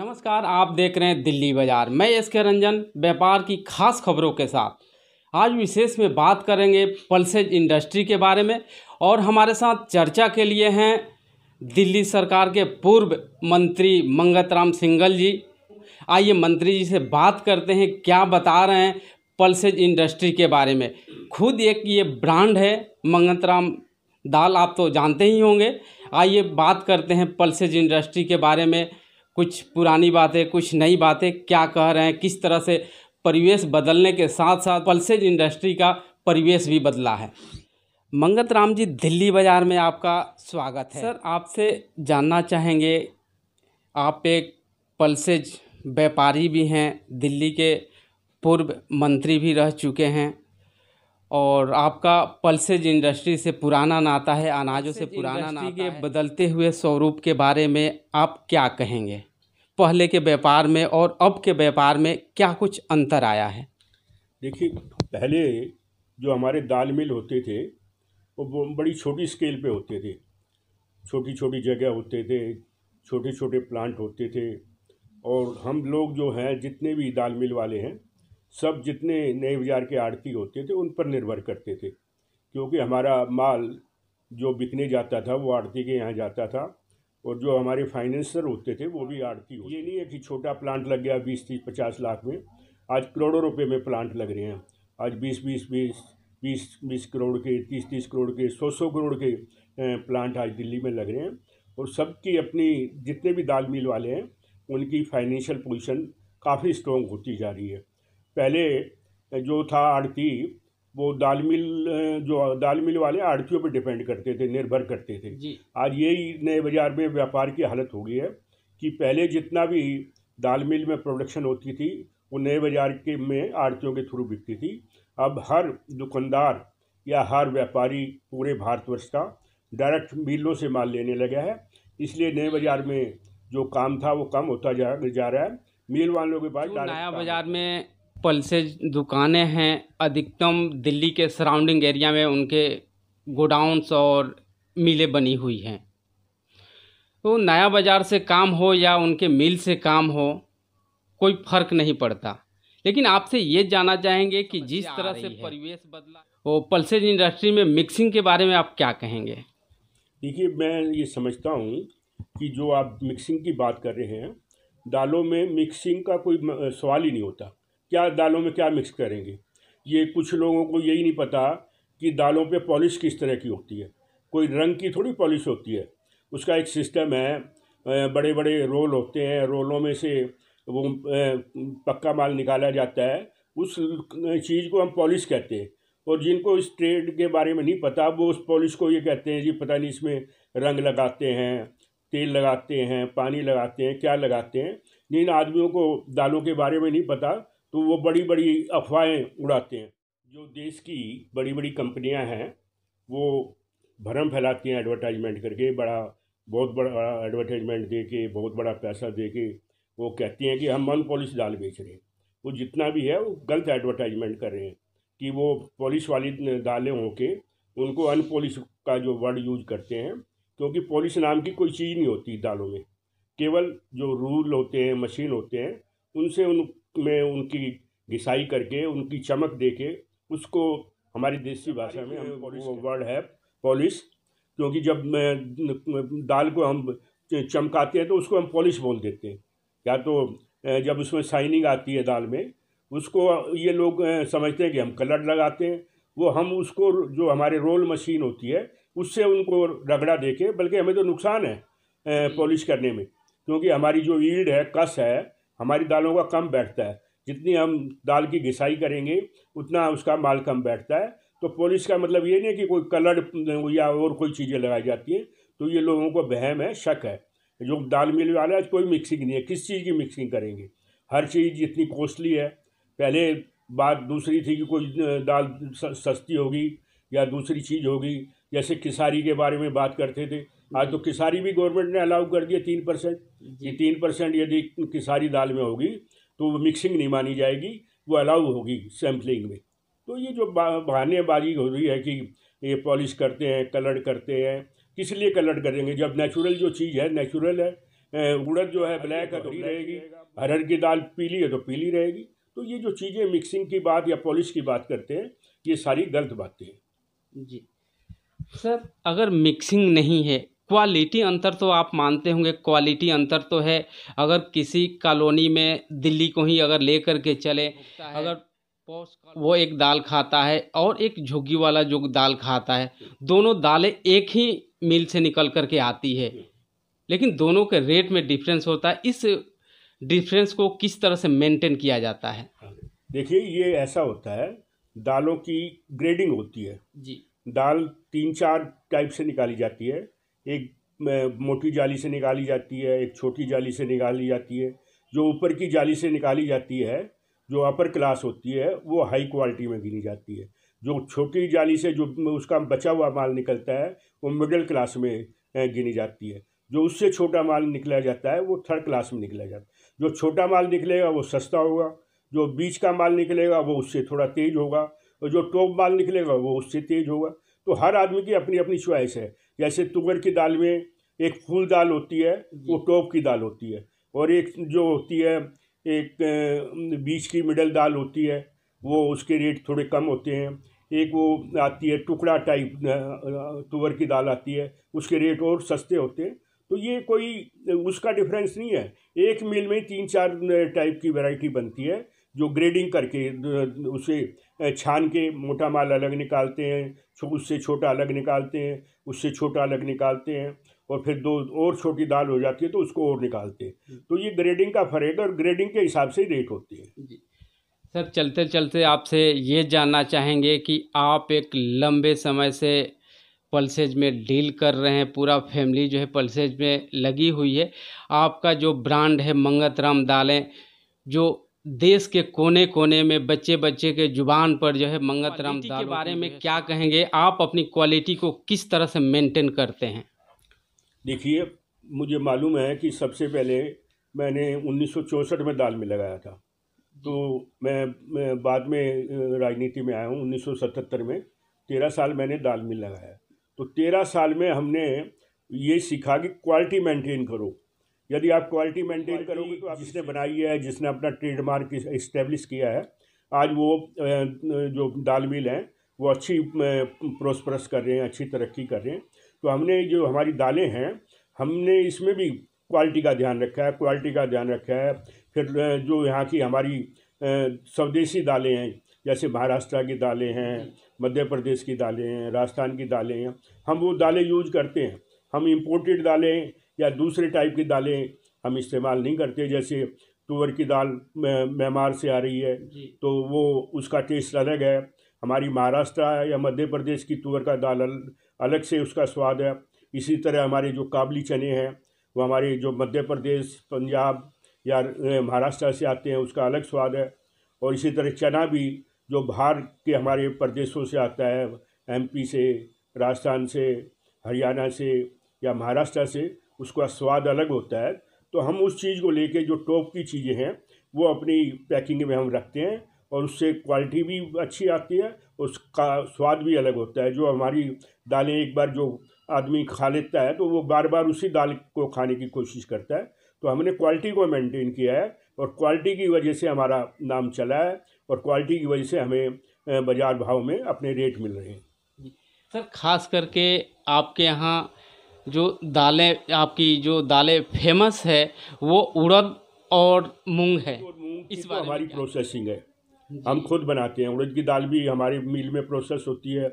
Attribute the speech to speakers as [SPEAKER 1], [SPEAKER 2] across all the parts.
[SPEAKER 1] नमस्कार आप देख रहे हैं दिल्ली बाजार मैं एस के रंजन व्यापार की खास खबरों के साथ आज विशेष में बात करेंगे पल्सेज इंडस्ट्री के बारे में और हमारे साथ चर्चा के लिए हैं दिल्ली सरकार के पूर्व मंत्री मंगत राम सिंगल जी आइए मंत्री जी से बात करते हैं क्या बता रहे हैं पल्सेज इंडस्ट्री के बारे में खुद एक ये ब्रांड है मंगत राम दाल आप तो जानते ही होंगे आइए बात करते हैं पल्सेज इंडस्ट्री के बारे में कुछ पुरानी बातें कुछ नई बातें क्या कह रहे हैं किस तरह से परिवेश बदलने के साथ साथ पल्सेज इंडस्ट्री का परिवेश भी बदला है मंगत राम जी दिल्ली बाज़ार में आपका स्वागत है सर आपसे जानना चाहेंगे आप एक पल्सेज व्यापारी भी हैं दिल्ली के पूर्व मंत्री भी रह चुके हैं और आपका पल्सेज इंडस्ट्री से पुराना नाता है अनाजों से पुराना नाता के बदलते हुए स्वरूप के बारे में आप क्या कहेंगे पहले के व्यापार में और अब के व्यापार में क्या कुछ अंतर आया है
[SPEAKER 2] देखिए पहले जो हमारे दाल मिल होते थे वो बड़ी छोटी स्केल पे होते थे छोटी छोटी जगह होते थे छोटे छोटे प्लांट होते थे और हम लोग जो हैं जितने भी दाल मिल वाले हैं सब जितने नए बाजार के आड़ती होते थे उन पर निर्भर करते थे क्योंकि हमारा माल जो बिकने जाता था वो आड़ती के यहाँ जाता था और जो हमारे फाइनेंसर होते थे वो भी आड़ती होती ये नहीं है कि छोटा प्लांट लग गया बीस तीस पचास लाख में आज करोड़ों रुपए में प्लांट लग रहे हैं आज बीस बीस बीस बीस बीस करोड़ के तीस तीस करोड़ के सौ सौ करोड़ के प्लांट आज दिल्ली में लग रहे हैं और सबकी अपनी जितने भी दाल मिल वाले हैं उनकी फाइनेंशियल पोजीशन काफ़ी स्ट्रॉन्ग होती जा रही है पहले जो था आड़ती वो दाल मिल जो दाल मिल वाले आड़तियों पर डिपेंड करते थे निर्भर करते थे आज यही नए बाजार में व्यापार की हालत हो गई है कि पहले जितना भी दाल मिल में प्रोडक्शन होती थी वो नए बाजार के में आड़तियों के थ्रू बिकती थी अब हर दुकानदार या हर व्यापारी पूरे भारतवर्ष का डायरेक्ट मिलों से माल लेने लगा है इसलिए नए बाजार में जो काम था वो कम होता जा, जा रहा है मिल वालों के पास नया बाजार
[SPEAKER 1] में पल्सेज दुकानें हैं अधिकतम दिल्ली के सराउंडिंग एरिया में उनके गोडाउंस और मिलें बनी हुई हैं तो नया बाज़ार से काम हो या उनके मिल से काम हो कोई फ़र्क नहीं पड़ता लेकिन आपसे ये जानना चाहेंगे कि जिस तरह से परिवेश बदला वो पल्सेज इंडस्ट्री में मिक्सिंग के बारे में आप क्या कहेंगे
[SPEAKER 2] देखिए मैं ये समझता हूँ कि जो आप मिक्सिंग की बात कर रहे हैं दालों में मिक्सिंग का कोई सवाल ही नहीं होता क्या दालों में क्या मिक्स करेंगे ये कुछ लोगों को यही नहीं पता कि दालों पे पॉलिश किस तरह की होती है कोई रंग की थोड़ी पॉलिश होती है उसका एक सिस्टम है बड़े बड़े रोल होते हैं रोलों में से वो पक्का माल निकाला जाता है उस चीज़ को हम पॉलिश कहते हैं और जिनको इस ट्रेड के बारे में नहीं पता वो उस पॉलिश को ये कहते हैं जी पता नहीं इसमें रंग लगाते हैं तेल लगाते हैं पानी लगाते हैं क्या लगाते हैं जिन आदमियों को दालों के बारे में नहीं पता तो वो बड़ी बड़ी अफवाहें उड़ाते हैं जो देश की बड़ी बड़ी कंपनियां हैं वो भरम फैलाती हैं एडवर्टाइजमेंट करके बड़ा बहुत बड़ा एडवर्टाइजमेंट दे के बहुत बड़ा पैसा दे के वो कहती हैं कि हम मन पॉलिश दाल बेच रहे हैं वो जितना भी है वो गलत एडवर्टाइजमेंट कर रहे हैं कि वो पॉलिश वाली दालें हों के उनको अनपॉलिश का जो वर्ड यूज करते हैं क्योंकि पॉलिश नाम की कोई चीज़ नहीं होती दालों में केवल जो रूल होते हैं मशीन होते हैं उनसे उन में उनकी घिसाई करके उनकी चमक दे के उसको हमारी देसी भाषा में हम वर्ड है पॉलिश क्योंकि जब दाल को हम चमकाते हैं तो उसको हम पॉलिश बोल देते हैं या तो जब उसमें शाइनिंग आती है दाल में उसको ये लोग समझते हैं कि हम कलर लगाते हैं वो हम उसको जो हमारे रोल मशीन होती है उससे उनको रगड़ा दे के बल्कि हमें तो नुकसान है पॉलिश करने में क्योंकि हमारी जो ईल्ड है कस है हमारी दालों का कम बैठता है जितनी हम दाल की घिसाई करेंगे उतना उसका माल कम बैठता है तो पॉलिश का मतलब ये नहीं कि कोई कलर या और कोई चीज़ें लगाई जाती हैं तो ये लोगों को बहम है शक है जो दाल मिल वाला है कोई मिक्सिंग नहीं है किस चीज़ की मिक्सिंग करेंगे हर चीज़ इतनी कॉस्टली है पहले बात दूसरी थी कि कोई दाल सस्ती होगी या दूसरी चीज़ होगी जैसे खिसारी के बारे में बात करते थे आज हाँ, तो किसारी भी गवर्नमेंट ने अलाउ कर दिया तीन परसेंट ये तीन परसेंट यदि किसारी दाल में होगी तो वो मिक्सिंग नहीं मानी जाएगी वो अलाउ होगी सैम्पलिंग में तो ये जो बहानेबाजी हो रही है कि ये पॉलिश करते हैं कलर करते हैं किस लिए कलर करेंगे जब नेचुरल जो चीज़ है नेचुरल है उड़द जो है ब्लैक है तो रहेगी हरहर की दाल पीली है तो पीली रहेगी तो ये जो चीज़ें मिक्सिंग की बात या पॉलिश की बात करते हैं ये सारी गलत बातें
[SPEAKER 1] हैं जी सर अगर मिक्सिंग नहीं है क्वालिटी अंतर तो आप मानते होंगे क्वालिटी अंतर तो है अगर किसी कॉलोनी में दिल्ली को ही अगर ले करके चले अगर वो एक दाल खाता है और एक झुग्गी वाला जो दाल खाता है दोनों दालें एक ही मिल से निकल करके आती है लेकिन दोनों के रेट में डिफरेंस होता है इस डिफरेंस को किस तरह से मेंटेन किया जाता है हाँ,
[SPEAKER 2] देखिए ये ऐसा होता है दालों की ग्रेडिंग होती है जी दाल तीन चार टाइप से निकाली जाती है एक मोटी जाली से निकाली जाती है एक छोटी जाली से निकाली जाती है जो ऊपर की जाली से निकाली जाती है जो अपर क्लास होती है वो हाई क्वालिटी में गिनी जाती है जो छोटी जाली से जो उसका बचा हुआ माल निकलता है वो मिडिल क्लास में गिनी जाती है जो उससे छोटा माल निकला जाता है वो थर्ड क्लास में निकला जाता है जो छोटा माल निकलेगा वो सस्ता होगा जो बीच का माल निकलेगा वो उससे थोड़ा तेज होगा और जो टॉप माल निकलेगा वो उससे तेज होगा तो हर आदमी की अपनी अपनी च्वाइस है जैसे तुगर की दाल में एक फूल दाल होती है वो टॉप की दाल होती है और एक जो होती है एक बीच की मिडल दाल होती है वो उसके रेट थोड़े कम होते हैं एक वो आती है टुकड़ा टाइप तुवर की दाल आती है उसके रेट और सस्ते होते हैं तो ये कोई उसका डिफरेंस नहीं है एक मील में तीन चार टाइप की वैरायटी बनती है जो ग्रेडिंग करके उसे छान के मोटा माल अलग निकालते हैं उससे छोटा अलग निकालते हैं उससे छोटा अलग निकालते हैं और फिर दो और छोटी दाल हो जाती है तो उसको और निकालते हैं तो ये ग्रेडिंग का फर्क है और ग्रेडिंग के हिसाब से ही रेट होते हैं
[SPEAKER 1] सर चलते चलते आपसे ये जानना चाहेंगे कि आप एक लंबे समय से पल्सेज में डील कर रहे हैं पूरा फैमिली जो है पल्सेज में लगी हुई है आपका जो ब्रांड है मंगत राम दालें जो देश के कोने कोने में बच्चे बच्चे के जुबान पर जो है मंगत राम के बारे में क्या कहेंगे आप अपनी क्वालिटी को किस तरह से मेंटेन करते हैं
[SPEAKER 2] देखिए मुझे मालूम है कि सबसे पहले मैंने उन्नीस में दाल में लगाया था तो मैं, मैं बाद में राजनीति में आया हूँ 1977 में तेरह साल मैंने दाल मिल लगाया तो तेरह साल में हमने ये सीखा कि क्वालिटी मेंटेन करो यदि आप क्वालिटी मेंटेन करोगे तो आप जिसने बनाई है जिसने अपना ट्रेडमार्क इस्टेब्लिश किया है आज वो जो दाल मिल हैं वो अच्छी प्रोस्परस कर रहे हैं अच्छी तरक्की कर रहे हैं तो हमने जो हमारी दालें हैं हमने इसमें भी क्वालिटी का ध्यान रखा है क्वालिटी का ध्यान रखा है फिर जो यहाँ की हमारी स्वदेशी दालें हैं जैसे महाराष्ट्र की दालें हैं मध्य प्रदेश की दालें हैं राजस्थान की दालें हैं हम वो दालें यूज करते हैं हम इम्पोर्टेड दालें या दूसरे टाइप की दालें हम इस्तेमाल नहीं करते जैसे तुअर की दाल म्यांमार से आ रही है तो वो उसका टेस्ट अलग है हमारी महाराष्ट्र या मध्य प्रदेश की तुअर का दाल अलग से उसका स्वाद है इसी तरह हमारे जो काबली चने हैं वो हमारे जो मध्य प्रदेश पंजाब या महाराष्ट्र से आते हैं उसका अलग स्वाद है और इसी तरह चना भी जो बाहर के हमारे प्रदेशों से आता है एमपी से राजस्थान से हरियाणा से या महाराष्ट्र से उसका स्वाद अलग होता है तो हम उस चीज़ को लेके जो टॉप की चीज़ें हैं वो अपनी पैकिंग में हम रखते हैं और उससे क्वालिटी भी अच्छी आती है उसका स्वाद भी अलग होता है जो हमारी दालें एक बार जो आदमी खा लेता है तो वो बार बार उसी दाल को खाने की कोशिश करता है तो हमने क्वालिटी को मेंटेन किया है और क्वालिटी की वजह से हमारा नाम चला है और क्वालिटी की वजह से हमें बाज़ार भाव में अपने रेट मिल रहे हैं
[SPEAKER 1] सर खास करके आपके यहाँ जो दालें आपकी जो दालें फेमस है वो उड़द और मूंग है
[SPEAKER 2] इस तो बार हमारी प्रोसेसिंग है हम खुद बनाते हैं उड़द की दाल भी हमारे मिल में प्रोसेस होती है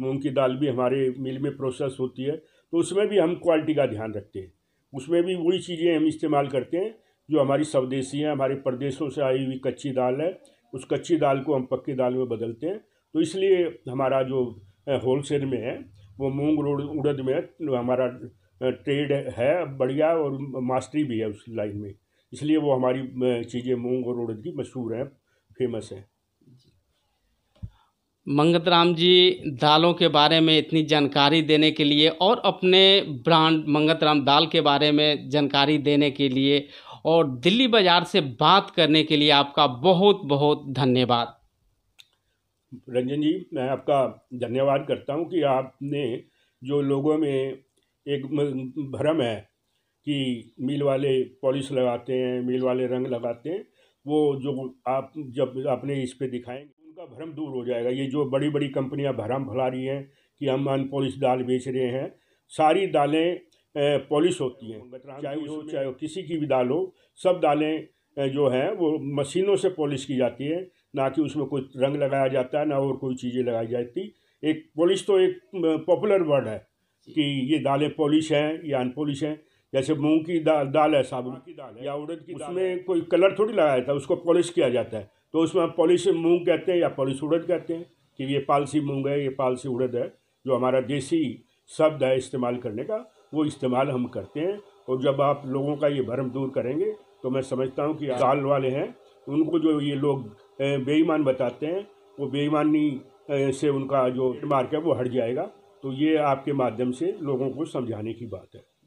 [SPEAKER 2] मूंग की दाल भी हमारे मिल में प्रोसेस होती है तो उसमें भी हम क्वालिटी का ध्यान रखते हैं उसमें भी वही चीज़ें हम इस्तेमाल करते हैं जो हमारी स्वदेशी हैं हमारे प्रदेशों से आई हुई कच्ची दाल है उस कच्ची दाल को हम पक्की दाल में बदलते हैं तो इसलिए हमारा जो होलसेल में है वो मूंग उड़द में हमारा ट्रेड है बढ़िया और मास्टरी भी है उस लाइन में इसलिए वो हमारी चीज़ें मूंग और उड़द की मशहूर हैं फेमस हैं
[SPEAKER 1] मंगत राम जी दालों के बारे में इतनी जानकारी देने के लिए और अपने ब्रांड मंगत राम दाल के बारे में जानकारी देने के लिए और दिल्ली बाज़ार से बात करने के लिए आपका बहुत बहुत धन्यवाद
[SPEAKER 2] रंजन जी मैं आपका धन्यवाद करता हूँ कि आपने जो लोगों में एक भ्रम है कि मिल वाले पॉलिश लगाते हैं मिल वाले रंग लगाते हैं वो जो आप जब आपने इस पर दिखाएंगे उनका भ्रम दूर हो जाएगा ये जो बड़ी बड़ी कंपनियां भ्रम फैला रही हैं कि हम अनपॉलिश दाल बेच रहे हैं सारी दालें पॉलिश होती हैं चाहे हो चाहे किसी की भी दाल हो सब दालें जो हैं वो मशीनों से पॉलिश की जाती है ना कि उसमें कोई रंग लगाया जाता है ना और कोई चीज़ें लगाई जाती एक पॉलिश तो एक पॉपुलर वर्ड है कि ये दालें पॉलिश हैं या अनपॉलिश हैं जैसे मूंग की दाल दाल है साबुन की दाल है या उड़द की उसमें कोई कलर थोड़ी लगाया जाता है उसको पॉलिश किया जाता है तो उसमें हम पॉलिश मूंग कहते हैं या पॉलिश उड़द कहते हैं कि ये पालसी मूंग है ये पालसी उड़द है जो हमारा देसी शब्द है इस्तेमाल करने का वो इस्तेमाल हम करते हैं और जब आप लोगों का ये भरम दूर करेंगे तो मैं समझता हूँ कि दाल वाले हैं उनको जो ये लोग बेईमान बताते हैं वो बेईमानी से उनका जो मार्क है वो हट जाएगा तो
[SPEAKER 1] ये आपके माध्यम से लोगों को समझाने की बात है